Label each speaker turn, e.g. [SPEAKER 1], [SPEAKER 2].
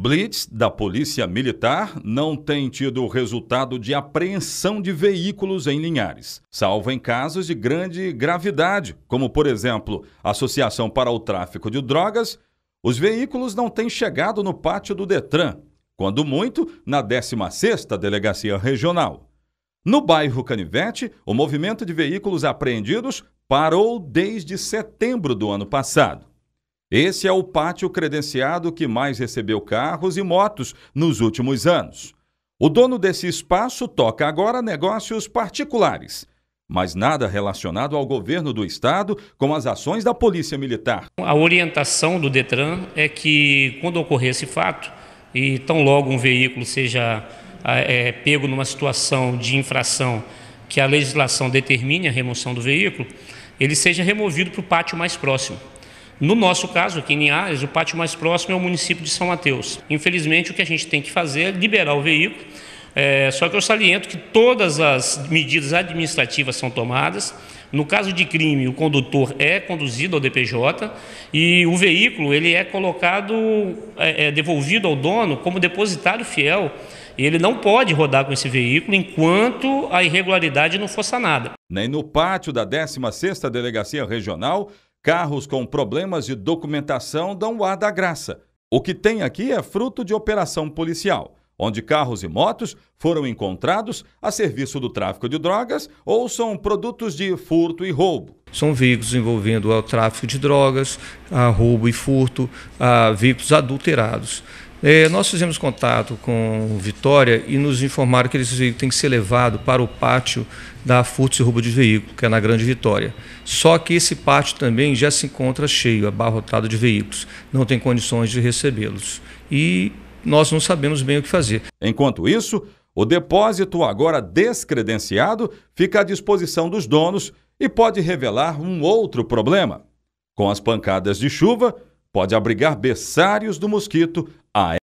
[SPEAKER 1] Blitz da Polícia Militar não tem tido resultado de apreensão de veículos em Linhares, salvo em casos de grande gravidade, como, por exemplo, Associação para o Tráfico de Drogas. Os veículos não têm chegado no pátio do Detran, quando muito na 16ª Delegacia Regional. No bairro Canivete, o movimento de veículos apreendidos parou desde setembro do ano passado. Esse é o pátio credenciado que mais recebeu carros e motos nos últimos anos. O dono desse espaço toca agora negócios particulares, mas nada relacionado ao governo do estado com as ações da Polícia Militar.
[SPEAKER 2] A orientação do Detran é que, quando ocorrer esse fato, e tão logo um veículo seja ah, é, pego numa situação de infração que a legislação determine a remoção do veículo, ele seja removido para o pátio mais próximo. No nosso caso, aqui em Linhares, o pátio mais próximo é o município de São Mateus. Infelizmente, o que a gente tem que fazer é liberar o veículo. É, só que eu saliento que todas as medidas administrativas são tomadas. No caso de crime, o condutor é conduzido ao DPJ e o veículo ele é colocado, é, é devolvido ao dono como depositário fiel. Ele não pode rodar com esse veículo
[SPEAKER 1] enquanto a irregularidade não for sanada. Nem no pátio da 16ª Delegacia Regional, Carros com problemas de documentação dão o ar da graça. O que tem aqui é fruto de operação policial, onde carros e motos foram encontrados a serviço do tráfico de drogas ou são produtos de furto e roubo. São veículos
[SPEAKER 3] envolvendo o tráfico de drogas, a roubo e furto, a veículos adulterados. É, nós fizemos contato com Vitória e nos informaram que esse veículo tem que ser levado para o pátio da Furtos e Roubo de Veículo, que é na Grande Vitória. Só que esse pátio também já se encontra cheio, abarrotado de veículos. Não tem condições de recebê-los.
[SPEAKER 1] E nós não sabemos bem o que fazer. Enquanto isso, o depósito, agora descredenciado, fica à disposição dos donos e pode revelar um outro problema. Com as pancadas de chuva, pode abrigar berçários do mosquito